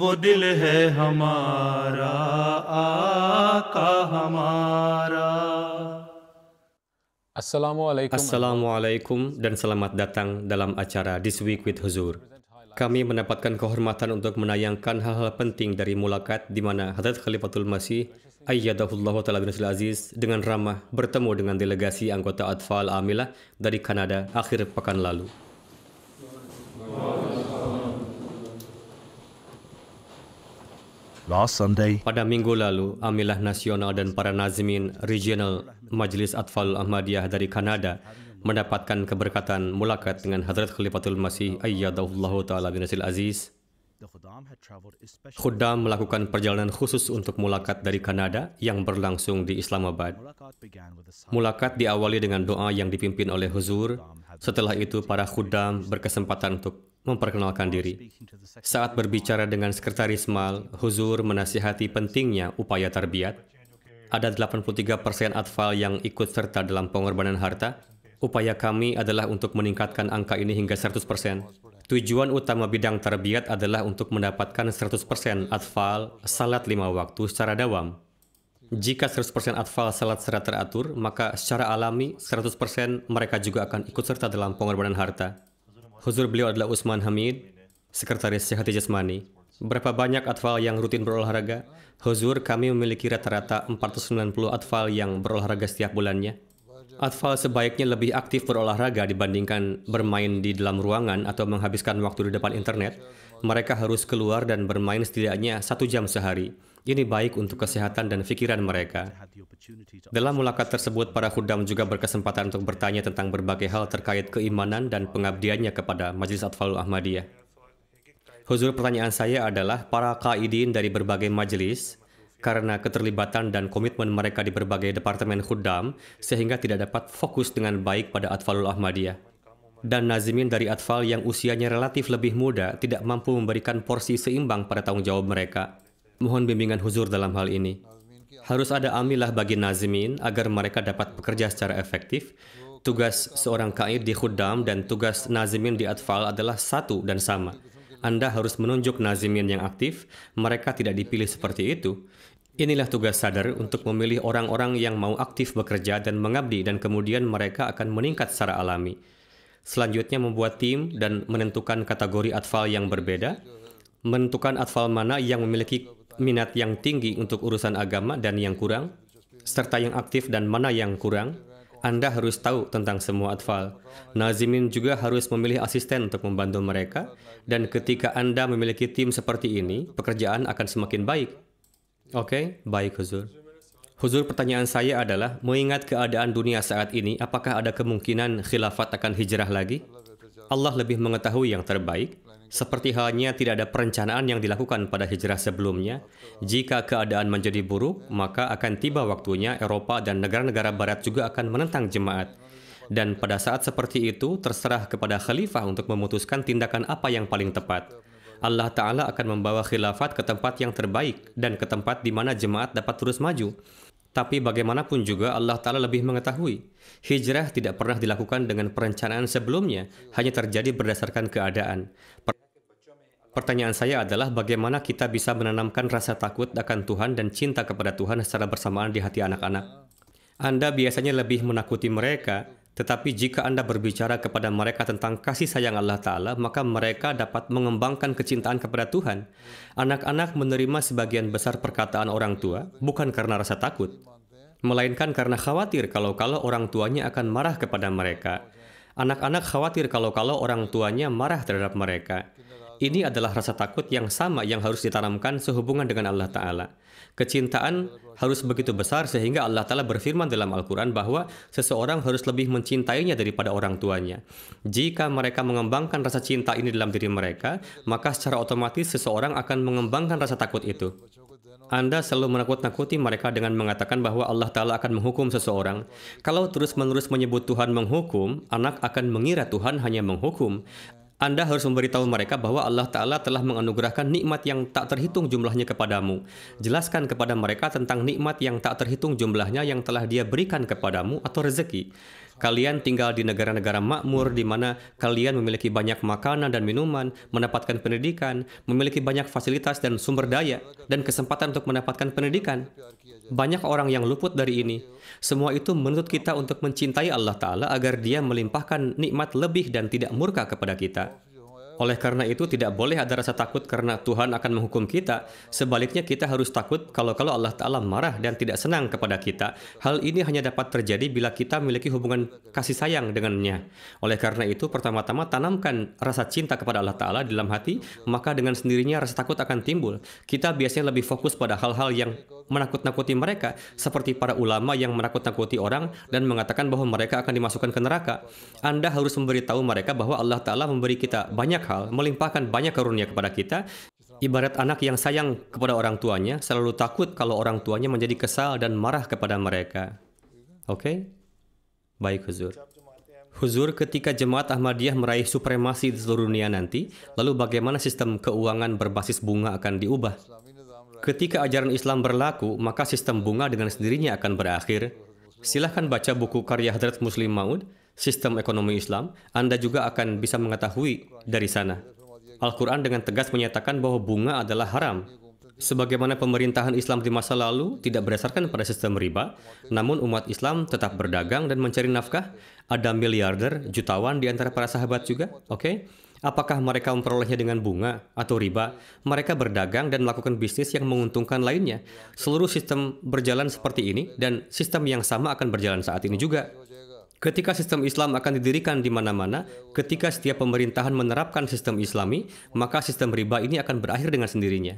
वो दिल है हमारा आका हमारा Assalamualaikum. Assalamualaikum dan selamat datang dalam acara This Week with Huzur. Kami mendapatkan kehormatan untuk menayangkan hal-hal penting dari mulakat di mana Hadrat Khalifatul Masih Ayyadahullah Ta'ala bin Aziz dengan ramah bertemu dengan delegasi anggota Atfal Amilah dari Kanada akhir pekan lalu. Pada minggu lalu, Amilah Nasional dan para Nazmin Regional Majlis Atfal Ahmadiyah dari Kanada mendapatkan keberkatan mulakat dengan Hadrat Khalifatul Masih Ayyadahullahu Ta'ala bin Asil Aziz. Khuddam melakukan perjalanan khusus untuk mulakat dari Kanada yang berlangsung di Islamabad. Mulakat diawali dengan doa yang dipimpin oleh Huzur. Setelah itu, para khuddam berkesempatan untuk memperkenalkan diri. Saat berbicara dengan Sekretaris Mal, Huzur menasihati pentingnya upaya tarbiyat. Ada 83% persen atfal yang ikut serta dalam pengorbanan harta. Upaya kami adalah untuk meningkatkan angka ini hingga 100%. persen. Tujuan utama bidang tarbiyat adalah untuk mendapatkan 100% persen atfal salat lima waktu secara dawam. Jika 100% atfal salat secara teratur, maka secara alami 100% mereka juga akan ikut serta dalam pengorbanan harta. Huzur beliau adalah Usman Hamid, Sekretaris sehati Jasmani. Berapa banyak atfal yang rutin berolahraga? Huzur, kami memiliki rata-rata 490 atfal yang berolahraga setiap bulannya. Atfal sebaiknya lebih aktif berolahraga dibandingkan bermain di dalam ruangan atau menghabiskan waktu di depan internet. Mereka harus keluar dan bermain setidaknya satu jam sehari. Ini baik untuk kesehatan dan pikiran mereka. Dalam mulakat tersebut, para khudam juga berkesempatan untuk bertanya tentang berbagai hal terkait keimanan dan pengabdiannya kepada Majelis Atfalul Ahmadiyah. Huzur pertanyaan saya adalah para kaidin dari berbagai majelis karena keterlibatan dan komitmen mereka di berbagai departemen khudam sehingga tidak dapat fokus dengan baik pada Atfalul Ahmadiyah. Dan Nazimin dari Atfal yang usianya relatif lebih muda tidak mampu memberikan porsi seimbang pada tanggung jawab mereka. Mohon bimbingan huzur dalam hal ini. Harus ada amilah bagi nazimin agar mereka dapat bekerja secara efektif. Tugas seorang kair di khuddam dan tugas nazimin di atfal adalah satu dan sama. Anda harus menunjuk nazimin yang aktif, mereka tidak dipilih seperti itu. Inilah tugas sadar untuk memilih orang-orang yang mau aktif bekerja dan mengabdi dan kemudian mereka akan meningkat secara alami. Selanjutnya membuat tim dan menentukan kategori atfal yang berbeda, menentukan atfal mana yang memiliki minat yang tinggi untuk urusan agama dan yang kurang, serta yang aktif dan mana yang kurang, Anda harus tahu tentang semua atfal. Nazimin juga harus memilih asisten untuk membantu mereka, dan ketika Anda memiliki tim seperti ini, pekerjaan akan semakin baik. Oke, okay? baik Huzur. Huzur pertanyaan saya adalah, mengingat keadaan dunia saat ini, apakah ada kemungkinan khilafat akan hijrah lagi? Allah lebih mengetahui yang terbaik. Seperti halnya tidak ada perencanaan yang dilakukan pada hijrah sebelumnya, jika keadaan menjadi buruk, maka akan tiba waktunya Eropa dan negara-negara barat juga akan menentang jemaat. Dan pada saat seperti itu, terserah kepada khalifah untuk memutuskan tindakan apa yang paling tepat. Allah Ta'ala akan membawa khilafat ke tempat yang terbaik dan ke tempat di mana jemaat dapat terus maju. Tapi bagaimanapun juga Allah Ta'ala lebih mengetahui. Hijrah tidak pernah dilakukan dengan perencanaan sebelumnya, hanya terjadi berdasarkan keadaan. Per Pertanyaan saya adalah bagaimana kita bisa menanamkan rasa takut akan Tuhan dan cinta kepada Tuhan secara bersamaan di hati anak-anak. Anda biasanya lebih menakuti mereka, tetapi jika Anda berbicara kepada mereka tentang kasih sayang Allah Ta'ala, maka mereka dapat mengembangkan kecintaan kepada Tuhan. Anak-anak menerima sebagian besar perkataan orang tua bukan karena rasa takut, melainkan karena khawatir kalau-kalau orang tuanya akan marah kepada mereka. Anak-anak khawatir kalau-kalau orang tuanya marah terhadap mereka. Ini adalah rasa takut yang sama yang harus ditanamkan sehubungan dengan Allah Ta'ala. Kecintaan harus begitu besar sehingga Allah Ta'ala berfirman dalam Al-Quran bahwa seseorang harus lebih mencintainya daripada orang tuanya. Jika mereka mengembangkan rasa cinta ini dalam diri mereka, maka secara otomatis seseorang akan mengembangkan rasa takut itu. Anda selalu menakut-nakuti mereka dengan mengatakan bahwa Allah Ta'ala akan menghukum seseorang. Kalau terus-menerus menyebut Tuhan menghukum, anak akan mengira Tuhan hanya menghukum. Anda harus memberitahu mereka bahwa Allah Ta'ala telah menganugerahkan nikmat yang tak terhitung jumlahnya kepadamu. Jelaskan kepada mereka tentang nikmat yang tak terhitung jumlahnya yang telah dia berikan kepadamu atau rezeki. Kalian tinggal di negara-negara makmur di mana kalian memiliki banyak makanan dan minuman, mendapatkan pendidikan, memiliki banyak fasilitas dan sumber daya, dan kesempatan untuk mendapatkan pendidikan. Banyak orang yang luput dari ini. Semua itu menuntut kita untuk mencintai Allah Ta'ala agar dia melimpahkan nikmat lebih dan tidak murka kepada kita. Oleh karena itu, tidak boleh ada rasa takut karena Tuhan akan menghukum kita. Sebaliknya, kita harus takut kalau-kalau Allah Ta'ala marah dan tidak senang kepada kita. Hal ini hanya dapat terjadi bila kita memiliki hubungan kasih sayang dengannya. Oleh karena itu, pertama-tama tanamkan rasa cinta kepada Allah Ta'ala dalam hati, maka dengan sendirinya rasa takut akan timbul. Kita biasanya lebih fokus pada hal-hal yang menakut-nakuti mereka, seperti para ulama yang menakut-nakuti orang dan mengatakan bahwa mereka akan dimasukkan ke neraka. Anda harus memberitahu mereka bahwa Allah Ta'ala memberi kita banyak hal melimpahkan banyak karunia kepada kita, ibarat anak yang sayang kepada orang tuanya, selalu takut kalau orang tuanya menjadi kesal dan marah kepada mereka. Oke? Okay? Baik, Huzur. Huzur ketika jemaat Ahmadiyah meraih supremasi di seluruh dunia nanti, lalu bagaimana sistem keuangan berbasis bunga akan diubah? Ketika ajaran Islam berlaku, maka sistem bunga dengan sendirinya akan berakhir. Silahkan baca buku karya Hadrat Muslim Maud, sistem ekonomi Islam, Anda juga akan bisa mengetahui dari sana. Al-Quran dengan tegas menyatakan bahwa bunga adalah haram. Sebagaimana pemerintahan Islam di masa lalu tidak berdasarkan pada sistem riba, namun umat Islam tetap berdagang dan mencari nafkah. Ada miliarder, jutawan di antara para sahabat juga, oke? Okay? Apakah mereka memperolehnya dengan bunga atau riba? Mereka berdagang dan melakukan bisnis yang menguntungkan lainnya. Seluruh sistem berjalan seperti ini dan sistem yang sama akan berjalan saat ini juga. Ketika sistem Islam akan didirikan di mana-mana, ketika setiap pemerintahan menerapkan sistem Islami, maka sistem riba ini akan berakhir dengan sendirinya.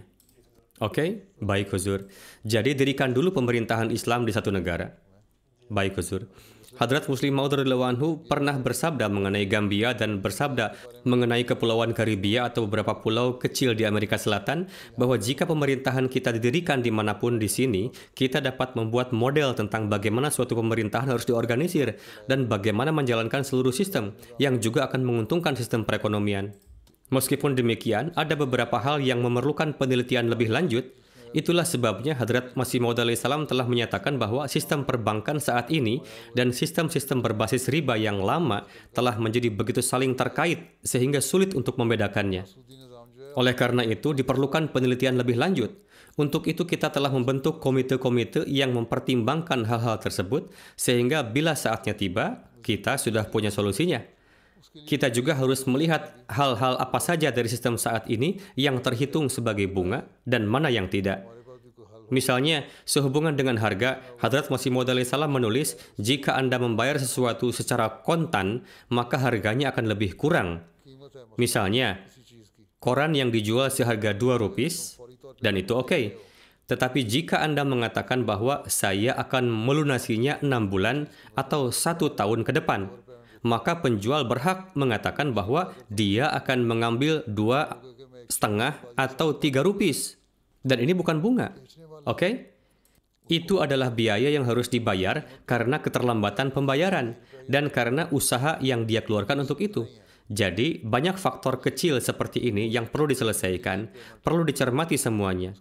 Oke, okay? baik Huzur. Jadi dirikan dulu pemerintahan Islam di satu negara. Baik Huzur. Hadrat Muslim Maud Anhu pernah bersabda mengenai Gambia dan bersabda mengenai kepulauan Karibia atau beberapa pulau kecil di Amerika Selatan bahwa jika pemerintahan kita didirikan dimanapun di sini, kita dapat membuat model tentang bagaimana suatu pemerintahan harus diorganisir dan bagaimana menjalankan seluruh sistem yang juga akan menguntungkan sistem perekonomian. Meskipun demikian, ada beberapa hal yang memerlukan penelitian lebih lanjut Itulah sebabnya Hadrat Masih Maud salam telah menyatakan bahwa sistem perbankan saat ini dan sistem-sistem berbasis riba yang lama telah menjadi begitu saling terkait sehingga sulit untuk membedakannya. Oleh karena itu, diperlukan penelitian lebih lanjut. Untuk itu kita telah membentuk komite-komite yang mempertimbangkan hal-hal tersebut sehingga bila saatnya tiba, kita sudah punya solusinya kita juga harus melihat hal-hal apa saja dari sistem saat ini yang terhitung sebagai bunga dan mana yang tidak. Misalnya, sehubungan dengan harga, Hadrat Masih Maud salam menulis, jika Anda membayar sesuatu secara kontan, maka harganya akan lebih kurang. Misalnya, koran yang dijual seharga dua rupis, dan itu oke. Okay. Tetapi jika Anda mengatakan bahwa saya akan melunasinya enam bulan atau satu tahun ke depan, maka penjual berhak mengatakan bahwa dia akan mengambil dua setengah atau tiga rupis. Dan ini bukan bunga. Oke? Okay? Itu adalah biaya yang harus dibayar karena keterlambatan pembayaran dan karena usaha yang dia keluarkan untuk itu. Jadi, banyak faktor kecil seperti ini yang perlu diselesaikan, perlu dicermati semuanya.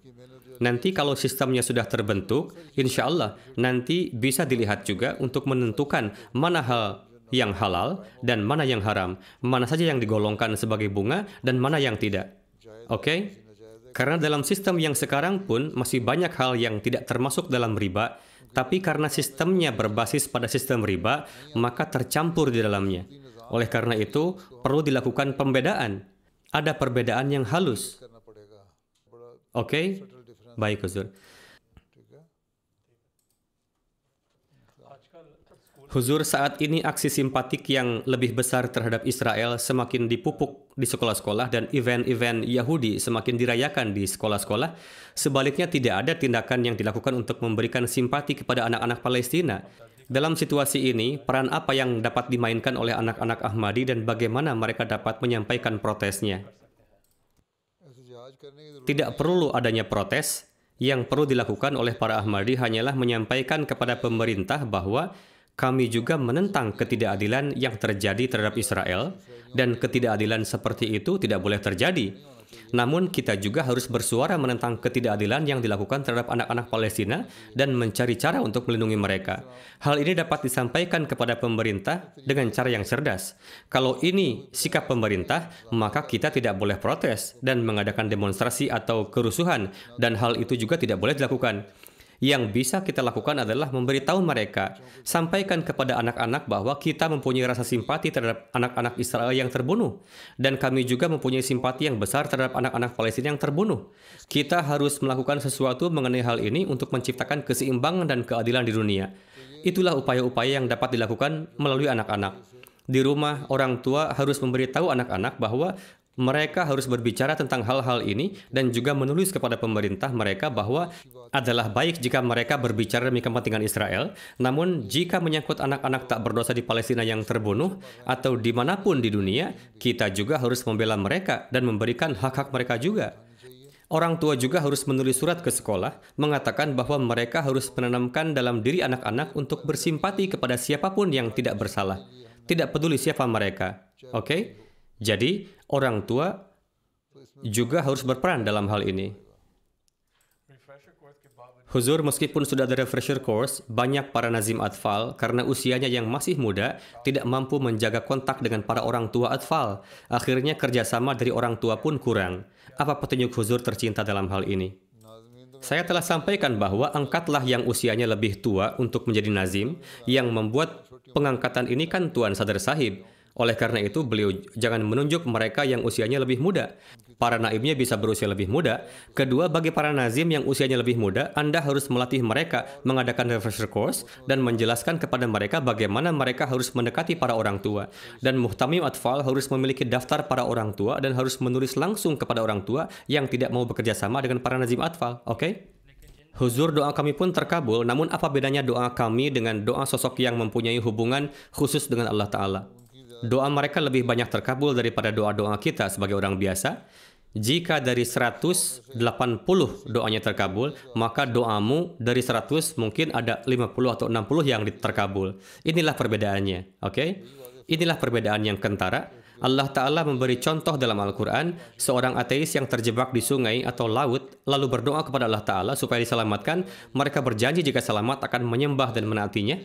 Nanti kalau sistemnya sudah terbentuk, insya Allah nanti bisa dilihat juga untuk menentukan mana hal yang halal dan mana yang haram, mana saja yang digolongkan sebagai bunga dan mana yang tidak. Oke? Okay? Karena dalam sistem yang sekarang pun masih banyak hal yang tidak termasuk dalam riba, tapi karena sistemnya berbasis pada sistem riba, maka tercampur di dalamnya. Oleh karena itu, perlu dilakukan pembedaan. Ada perbedaan yang halus. Oke? Okay? Baik, Huzur. Huzur saat ini aksi simpatik yang lebih besar terhadap Israel semakin dipupuk di sekolah-sekolah dan event-event Yahudi semakin dirayakan di sekolah-sekolah. Sebaliknya tidak ada tindakan yang dilakukan untuk memberikan simpati kepada anak-anak Palestina. Dalam situasi ini, peran apa yang dapat dimainkan oleh anak-anak Ahmadi dan bagaimana mereka dapat menyampaikan protesnya? Tidak perlu adanya protes, yang perlu dilakukan oleh para Ahmadi hanyalah menyampaikan kepada pemerintah bahwa kami juga menentang ketidakadilan yang terjadi terhadap Israel, dan ketidakadilan seperti itu tidak boleh terjadi. Namun, kita juga harus bersuara menentang ketidakadilan yang dilakukan terhadap anak-anak Palestina dan mencari cara untuk melindungi mereka. Hal ini dapat disampaikan kepada pemerintah dengan cara yang cerdas. Kalau ini sikap pemerintah, maka kita tidak boleh protes dan mengadakan demonstrasi atau kerusuhan, dan hal itu juga tidak boleh dilakukan. Yang bisa kita lakukan adalah memberitahu mereka, sampaikan kepada anak-anak bahwa kita mempunyai rasa simpati terhadap anak-anak Israel yang terbunuh, dan kami juga mempunyai simpati yang besar terhadap anak-anak Palestina yang terbunuh. Kita harus melakukan sesuatu mengenai hal ini untuk menciptakan keseimbangan dan keadilan di dunia. Itulah upaya-upaya yang dapat dilakukan melalui anak-anak. Di rumah, orang tua harus memberitahu anak-anak bahwa mereka harus berbicara tentang hal-hal ini dan juga menulis kepada pemerintah mereka bahwa adalah baik jika mereka berbicara demi kepentingan Israel, namun jika menyangkut anak-anak tak berdosa di Palestina yang terbunuh atau dimanapun di dunia, kita juga harus membela mereka dan memberikan hak-hak mereka juga. Orang tua juga harus menulis surat ke sekolah, mengatakan bahwa mereka harus menanamkan dalam diri anak-anak untuk bersimpati kepada siapapun yang tidak bersalah. Tidak peduli siapa mereka. Oke? Okay? Jadi, orang tua juga harus berperan dalam hal ini. Huzur meskipun sudah ada refresher course, banyak para nazim atfal karena usianya yang masih muda tidak mampu menjaga kontak dengan para orang tua atfal. Akhirnya kerjasama dari orang tua pun kurang. Apa petunjuk huzur tercinta dalam hal ini? Saya telah sampaikan bahwa angkatlah yang usianya lebih tua untuk menjadi nazim, yang membuat pengangkatan ini kan Tuan Sadar Sahib, oleh karena itu, beliau jangan menunjuk mereka yang usianya lebih muda. Para naibnya bisa berusia lebih muda. Kedua, bagi para nazim yang usianya lebih muda, Anda harus melatih mereka mengadakan refresher course dan menjelaskan kepada mereka bagaimana mereka harus mendekati para orang tua. Dan Muhtamim Atfal harus memiliki daftar para orang tua dan harus menulis langsung kepada orang tua yang tidak mau bekerja sama dengan para nazim Atfal. Oke? Okay? Huzur doa kami pun terkabul, namun apa bedanya doa kami dengan doa sosok yang mempunyai hubungan khusus dengan Allah Ta'ala? doa mereka lebih banyak terkabul daripada doa-doa kita sebagai orang biasa. Jika dari 180 doanya terkabul, maka doamu dari 100 mungkin ada 50 atau 60 yang terkabul. Inilah perbedaannya, oke? Okay? Inilah perbedaan yang kentara. Allah Ta'ala memberi contoh dalam Al-Quran, seorang ateis yang terjebak di sungai atau laut, lalu berdoa kepada Allah Ta'ala supaya diselamatkan, mereka berjanji jika selamat akan menyembah dan menaatinya.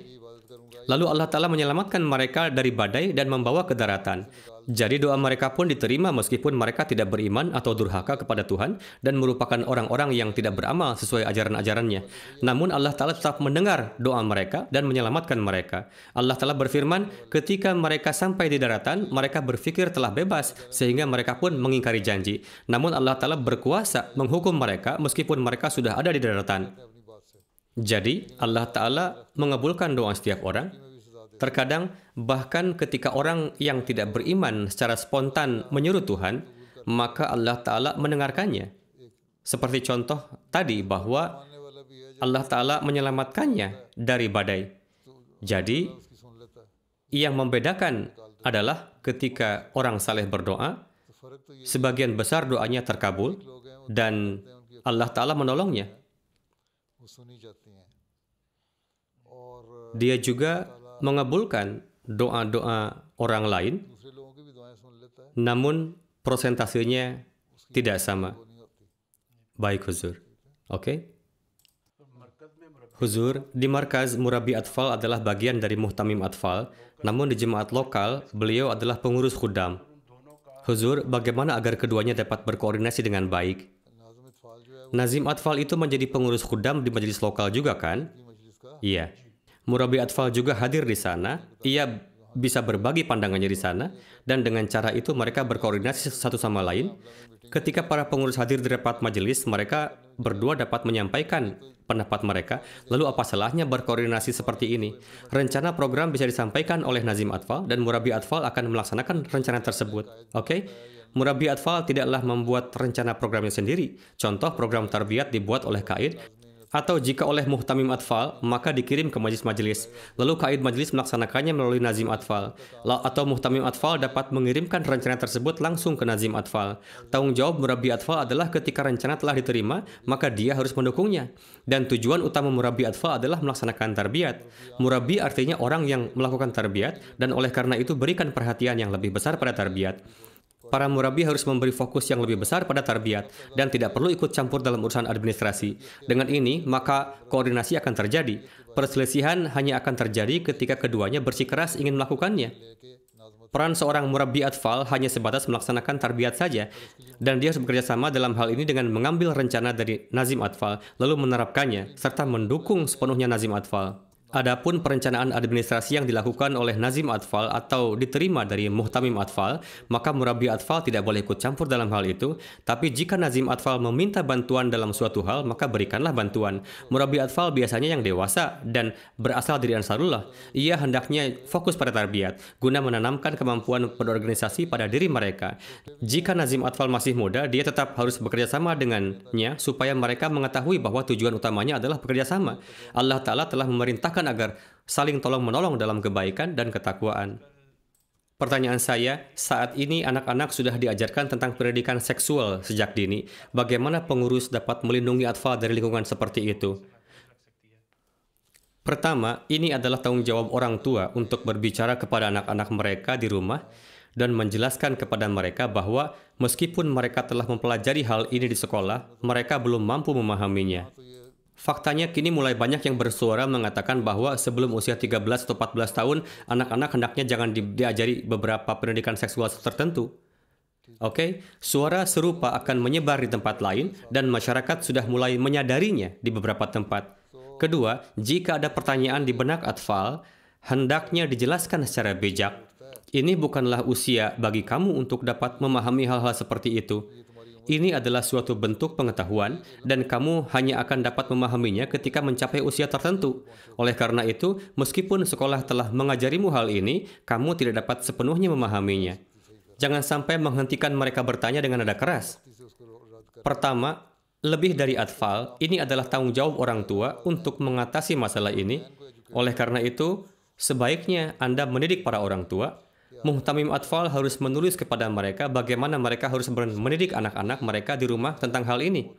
Lalu Allah Ta'ala menyelamatkan mereka dari badai dan membawa ke daratan. Jadi doa mereka pun diterima meskipun mereka tidak beriman atau durhaka kepada Tuhan dan merupakan orang-orang yang tidak beramal sesuai ajaran-ajarannya. Namun Allah Ta'ala tetap mendengar doa mereka dan menyelamatkan mereka. Allah Ta'ala berfirman, ketika mereka sampai di daratan, mereka berpikir telah bebas sehingga mereka pun mengingkari janji. Namun Allah Ta'ala berkuasa menghukum mereka meskipun mereka sudah ada di daratan. Jadi, Allah Ta'ala mengabulkan doa setiap orang. Terkadang, bahkan ketika orang yang tidak beriman secara spontan menyuruh Tuhan, maka Allah Ta'ala mendengarkannya. Seperti contoh tadi bahwa Allah Ta'ala menyelamatkannya dari badai. Jadi, yang membedakan adalah ketika orang saleh berdoa, sebagian besar doanya terkabul dan Allah Ta'ala menolongnya. Dia juga mengabulkan doa-doa orang lain, namun prosentasenya tidak sama. Baik, Huzur. Oke? Okay? Huzur, di markaz Murabi Atfal adalah bagian dari Muhtamim Atfal, namun di jemaat lokal, beliau adalah pengurus khudam. Huzur, bagaimana agar keduanya dapat berkoordinasi dengan baik? Nazim Atfal itu menjadi pengurus khudam di majelis lokal juga kan? Iya. Murabi Atfal juga hadir di sana. Ia bisa berbagi pandangannya di sana dan dengan cara itu mereka berkoordinasi satu sama lain. Ketika para pengurus hadir di rapat majelis, mereka berdua dapat menyampaikan pendapat mereka. Lalu apa salahnya berkoordinasi seperti ini? Rencana program bisa disampaikan oleh Nazim Atfal dan Murabi Atfal akan melaksanakan rencana tersebut. Oke? Okay? Murabi Atfal tidaklah membuat rencana programnya sendiri. Contoh program tarbiyat dibuat oleh Kaid atau jika oleh muhtamim atfal, maka dikirim ke majlis majlis Lalu kaid majlis melaksanakannya melalui nazim atfal. Atau muhtamim atfal dapat mengirimkan rencana tersebut langsung ke nazim atfal. Tanggung jawab murabi atfal adalah ketika rencana telah diterima, maka dia harus mendukungnya. Dan tujuan utama murabi atfal adalah melaksanakan tarbiyat. Murabi artinya orang yang melakukan tarbiyat, dan oleh karena itu berikan perhatian yang lebih besar pada tarbiyat. Para murabi harus memberi fokus yang lebih besar pada tarbiat dan tidak perlu ikut campur dalam urusan administrasi. Dengan ini, maka koordinasi akan terjadi. Perselisihan hanya akan terjadi ketika keduanya bersikeras ingin melakukannya. Peran seorang murabi atfal hanya sebatas melaksanakan tarbiat saja, dan dia harus bekerja sama dalam hal ini dengan mengambil rencana dari Nazim Atfal, lalu menerapkannya, serta mendukung sepenuhnya Nazim Atfal. Adapun perencanaan administrasi yang dilakukan oleh Nazim Atfal atau diterima dari Muhtamim Atfal, maka Murabi Atfal tidak boleh ikut campur dalam hal itu. Tapi jika Nazim Atfal meminta bantuan dalam suatu hal, maka berikanlah bantuan. Murabi Atfal biasanya yang dewasa dan berasal dari Ansarullah. Ia hendaknya fokus pada tarbiyat, guna menanamkan kemampuan berorganisasi pada diri mereka. Jika Nazim Atfal masih muda, dia tetap harus bekerja sama dengannya supaya mereka mengetahui bahwa tujuan utamanya adalah bekerja sama. Allah Ta'ala telah memerintahkan diperintahkan agar saling tolong-menolong dalam kebaikan dan ketakwaan. Pertanyaan saya, saat ini anak-anak sudah diajarkan tentang pendidikan seksual sejak dini. Bagaimana pengurus dapat melindungi atfal dari lingkungan seperti itu? Pertama, ini adalah tanggung jawab orang tua untuk berbicara kepada anak-anak mereka di rumah dan menjelaskan kepada mereka bahwa meskipun mereka telah mempelajari hal ini di sekolah, mereka belum mampu memahaminya. Faktanya kini mulai banyak yang bersuara mengatakan bahwa sebelum usia 13 atau 14 tahun, anak-anak hendaknya jangan di diajari beberapa pendidikan seksual tertentu. Oke, okay? suara serupa akan menyebar di tempat lain dan masyarakat sudah mulai menyadarinya di beberapa tempat. Kedua, jika ada pertanyaan di benak atfal, hendaknya dijelaskan secara bijak. Ini bukanlah usia bagi kamu untuk dapat memahami hal-hal seperti itu. Ini adalah suatu bentuk pengetahuan dan kamu hanya akan dapat memahaminya ketika mencapai usia tertentu. Oleh karena itu, meskipun sekolah telah mengajarimu hal ini, kamu tidak dapat sepenuhnya memahaminya. Jangan sampai menghentikan mereka bertanya dengan nada keras. Pertama, lebih dari atfal, ini adalah tanggung jawab orang tua untuk mengatasi masalah ini. Oleh karena itu, sebaiknya Anda mendidik para orang tua Ya. Muhtamim Atfal harus menulis kepada mereka bagaimana mereka harus mendidik anak-anak mereka di rumah tentang hal ini.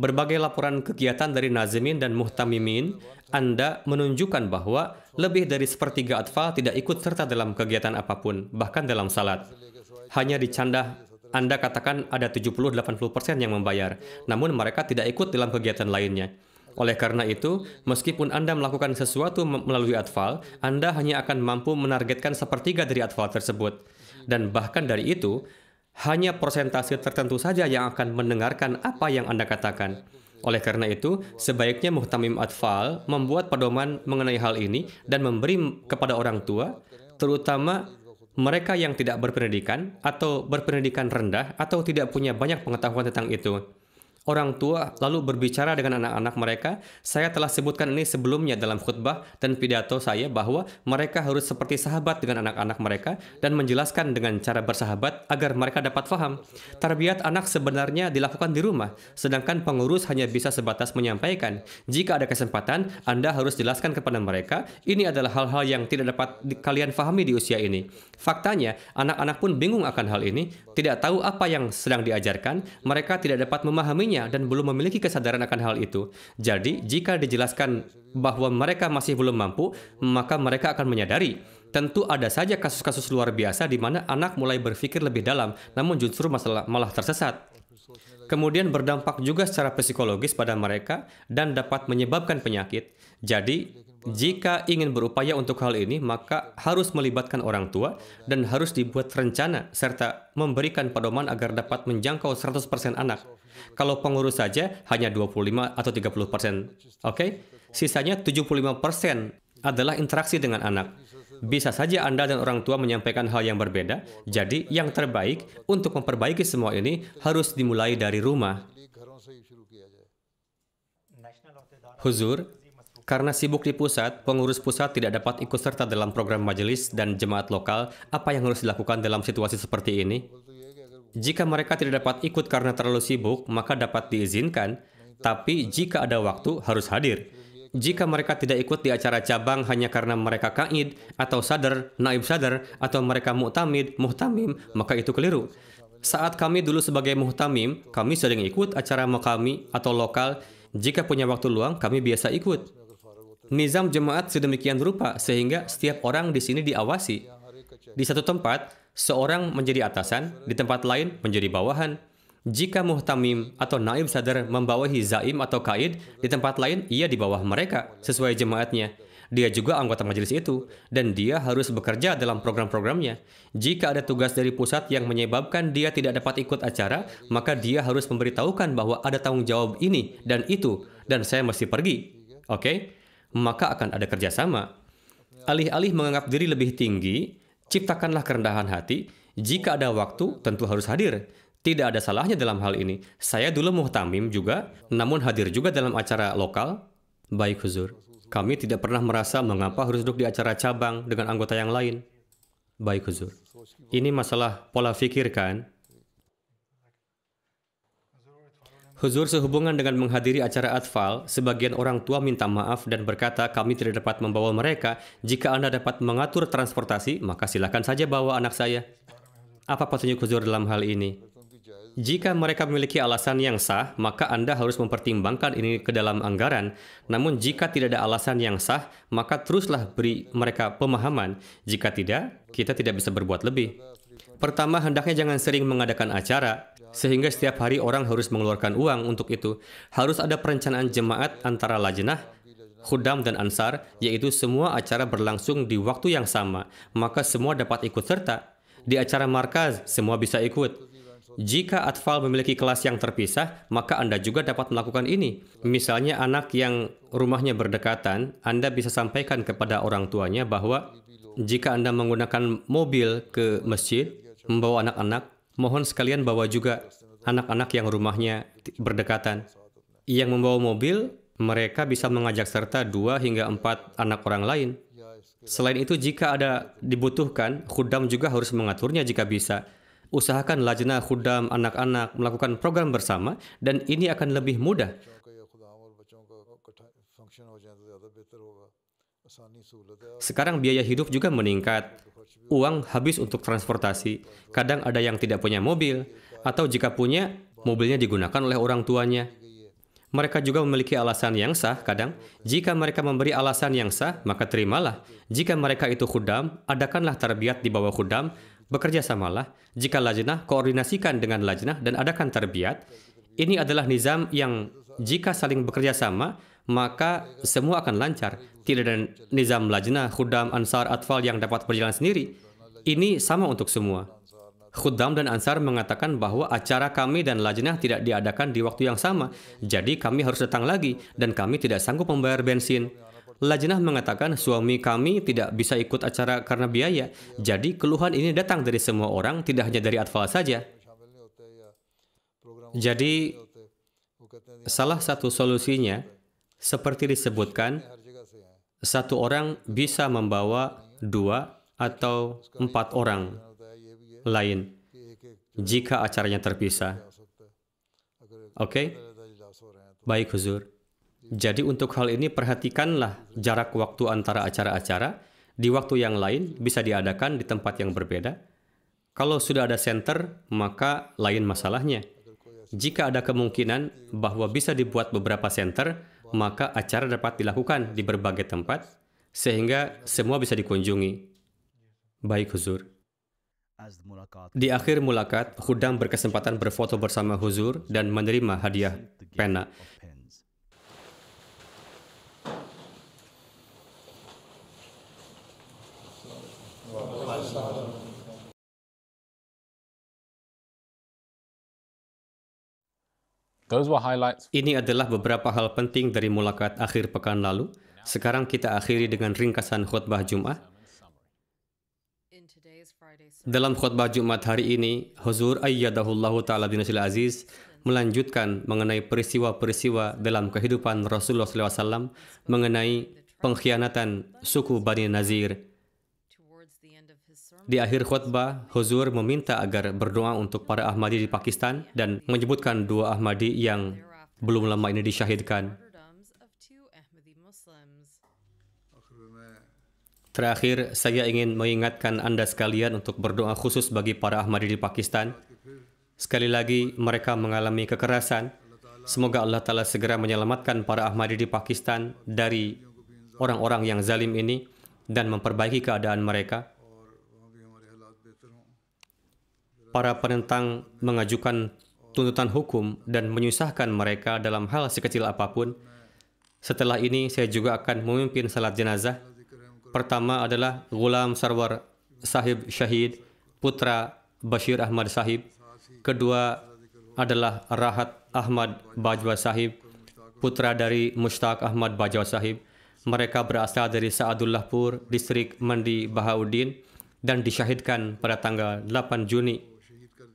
Berbagai laporan kegiatan dari Nazimin dan Muhtamimin, Anda menunjukkan bahwa lebih dari sepertiga Atfal tidak ikut serta dalam kegiatan apapun, bahkan dalam salat. Hanya dicanda Anda katakan ada 70-80% yang membayar, namun mereka tidak ikut dalam kegiatan lainnya. Oleh karena itu, meskipun Anda melakukan sesuatu melalui atfal, Anda hanya akan mampu menargetkan sepertiga dari atfal tersebut. Dan bahkan dari itu, hanya persentase tertentu saja yang akan mendengarkan apa yang Anda katakan. Oleh karena itu, sebaiknya Muhtamim Atfal membuat pedoman mengenai hal ini dan memberi kepada orang tua, terutama mereka yang tidak berpendidikan atau berpendidikan rendah atau tidak punya banyak pengetahuan tentang itu. Orang tua lalu berbicara dengan anak-anak mereka. Saya telah sebutkan ini sebelumnya dalam khutbah dan pidato saya bahwa mereka harus seperti sahabat dengan anak-anak mereka dan menjelaskan dengan cara bersahabat agar mereka dapat faham. Tarbiat anak sebenarnya dilakukan di rumah, sedangkan pengurus hanya bisa sebatas menyampaikan. Jika ada kesempatan, Anda harus jelaskan kepada mereka, ini adalah hal-hal yang tidak dapat kalian fahami di usia ini. Faktanya, anak-anak pun bingung akan hal ini, tidak tahu apa yang sedang diajarkan, mereka tidak dapat memahami dan belum memiliki kesadaran akan hal itu. Jadi, jika dijelaskan bahwa mereka masih belum mampu, maka mereka akan menyadari. Tentu ada saja kasus-kasus luar biasa di mana anak mulai berpikir lebih dalam, namun justru masalah malah tersesat. Kemudian berdampak juga secara psikologis pada mereka dan dapat menyebabkan penyakit. Jadi, jika ingin berupaya untuk hal ini, maka harus melibatkan orang tua dan harus dibuat rencana serta memberikan pedoman agar dapat menjangkau 100% anak. Kalau pengurus saja hanya 25 atau 30 persen. Oke? Okay? Sisanya 75 persen adalah interaksi dengan anak. Bisa saja Anda dan orang tua menyampaikan hal yang berbeda, jadi yang terbaik untuk memperbaiki semua ini harus dimulai dari rumah. Huzur, karena sibuk di pusat, pengurus pusat tidak dapat ikut serta dalam program majelis dan jemaat lokal. Apa yang harus dilakukan dalam situasi seperti ini? Jika mereka tidak dapat ikut karena terlalu sibuk, maka dapat diizinkan, tapi jika ada waktu harus hadir. Jika mereka tidak ikut di acara cabang hanya karena mereka kaid atau sadar, naib sadar, atau mereka mu'tamid, muhtamim, maka itu keliru. Saat kami dulu sebagai muhtamim, kami sering ikut acara mukami atau lokal. Jika punya waktu luang, kami biasa ikut. Nizam jemaat sedemikian rupa sehingga setiap orang di sini diawasi. Di satu tempat, seorang menjadi atasan, di tempat lain menjadi bawahan. Jika muhtamim atau naib sadar membawahi zaim atau kaid, di tempat lain ia di bawah mereka sesuai jemaatnya. Dia juga anggota majelis itu, dan dia harus bekerja dalam program-programnya. Jika ada tugas dari pusat yang menyebabkan dia tidak dapat ikut acara, maka dia harus memberitahukan bahwa ada tanggung jawab ini dan itu, dan saya mesti pergi. Oke? Okay? Maka akan ada kerjasama. Alih-alih menganggap diri lebih tinggi, ciptakanlah kerendahan hati. Jika ada waktu, tentu harus hadir. Tidak ada salahnya dalam hal ini. Saya dulu muhtamim juga, namun hadir juga dalam acara lokal. Baik huzur. Kami tidak pernah merasa mengapa harus duduk di acara cabang dengan anggota yang lain. Baik huzur. Ini masalah pola pikir kan? Huzur sehubungan dengan menghadiri acara atfal, sebagian orang tua minta maaf dan berkata kami tidak dapat membawa mereka. Jika Anda dapat mengatur transportasi, maka silakan saja bawa anak saya. Apa petunjuk huzur dalam hal ini? Jika mereka memiliki alasan yang sah, maka Anda harus mempertimbangkan ini ke dalam anggaran. Namun jika tidak ada alasan yang sah, maka teruslah beri mereka pemahaman. Jika tidak, kita tidak bisa berbuat lebih. Pertama, hendaknya jangan sering mengadakan acara. Sehingga setiap hari orang harus mengeluarkan uang untuk itu. Harus ada perencanaan jemaat antara lajenah, khudam dan ansar, yaitu semua acara berlangsung di waktu yang sama. Maka semua dapat ikut serta. Di acara markaz, semua bisa ikut. Jika atfal memiliki kelas yang terpisah, maka Anda juga dapat melakukan ini. Misalnya anak yang rumahnya berdekatan, Anda bisa sampaikan kepada orang tuanya bahwa jika Anda menggunakan mobil ke masjid, membawa anak-anak, Mohon sekalian bawa juga anak-anak yang rumahnya berdekatan. Yang membawa mobil, mereka bisa mengajak serta dua hingga empat anak orang lain. Selain itu, jika ada dibutuhkan, khudam juga harus mengaturnya jika bisa. Usahakan lajna khudam anak-anak melakukan program bersama dan ini akan lebih mudah. Sekarang biaya hidup juga meningkat. Uang habis untuk transportasi. Kadang ada yang tidak punya mobil, atau jika punya, mobilnya digunakan oleh orang tuanya. Mereka juga memiliki alasan yang sah kadang. Jika mereka memberi alasan yang sah, maka terimalah. Jika mereka itu khudam, adakanlah terbiat di bawah khudam, bekerja samalah. Jika lajnah, koordinasikan dengan lajnah dan adakan terbiat Ini adalah nizam yang jika saling bekerja sama, maka semua akan lancar. Tidak ada nizam lajnah, khudam, ansar, atfal yang dapat berjalan sendiri. Ini sama untuk semua. Khudam dan Ansar mengatakan bahwa acara kami dan lajnah tidak diadakan di waktu yang sama, jadi kami harus datang lagi dan kami tidak sanggup membayar bensin. Lajnah mengatakan suami kami tidak bisa ikut acara karena biaya, jadi keluhan ini datang dari semua orang, tidak hanya dari atfal saja. Jadi, salah satu solusinya seperti disebutkan, satu orang bisa membawa dua atau empat orang lain jika acaranya terpisah. Oke? Okay? Baik, Huzur. Jadi untuk hal ini perhatikanlah jarak waktu antara acara-acara. Di waktu yang lain bisa diadakan di tempat yang berbeda. Kalau sudah ada center, maka lain masalahnya. Jika ada kemungkinan bahwa bisa dibuat beberapa center, maka acara dapat dilakukan di berbagai tempat sehingga semua bisa dikunjungi. Baik Huzur. Di akhir mulakat, Hudam berkesempatan berfoto bersama Huzur dan menerima hadiah pena. Ini adalah beberapa hal penting dari mulakat akhir pekan lalu. Sekarang kita akhiri dengan ringkasan khutbah Jum'ah. Dalam khutbah Jumat hari ini, Huzur Ayyadahullahu Ta'ala bin Aziz melanjutkan mengenai peristiwa-peristiwa dalam kehidupan Rasulullah SAW mengenai pengkhianatan suku Bani Nazir di akhir khutbah, Huzur meminta agar berdoa untuk para Ahmadi di Pakistan dan menyebutkan dua Ahmadi yang belum lama ini disyahidkan. Terakhir, saya ingin mengingatkan Anda sekalian untuk berdoa khusus bagi para Ahmadi di Pakistan. Sekali lagi, mereka mengalami kekerasan. Semoga Allah Ta'ala segera menyelamatkan para Ahmadi di Pakistan dari orang-orang yang zalim ini dan memperbaiki keadaan mereka. para penentang mengajukan tuntutan hukum dan menyusahkan mereka dalam hal sekecil apapun. Setelah ini, saya juga akan memimpin salat jenazah. Pertama adalah Ghulam Sarwar Sahib Syahid, putra Bashir Ahmad Sahib. Kedua adalah Rahat Ahmad Bajwa Sahib, putra dari Mushtaq Ahmad Bajwa Sahib. Mereka berasal dari Sa'adullahpur, distrik Mandi Bahauddin, dan disyahidkan pada tanggal 8 Juni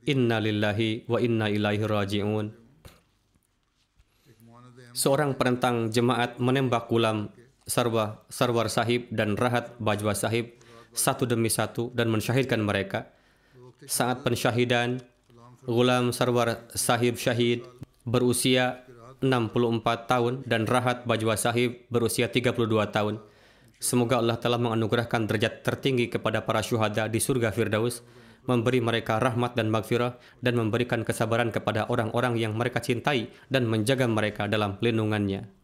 Inna lillahi wa inna ilaihi raji'un. Seorang penentang jemaat menembak ulam Sarwa, Sarwar Sahib dan Rahat Bajwa Sahib satu demi satu dan mensyahidkan mereka. Saat pensyahidan, ulam Sarwar Sahib Syahid berusia 64 tahun dan Rahat Bajwa Sahib berusia 32 tahun. Semoga Allah telah menganugerahkan derajat tertinggi kepada para syuhada di surga Firdaus memberi mereka rahmat dan maghfirah, dan memberikan kesabaran kepada orang-orang yang mereka cintai dan menjaga mereka dalam lindungannya.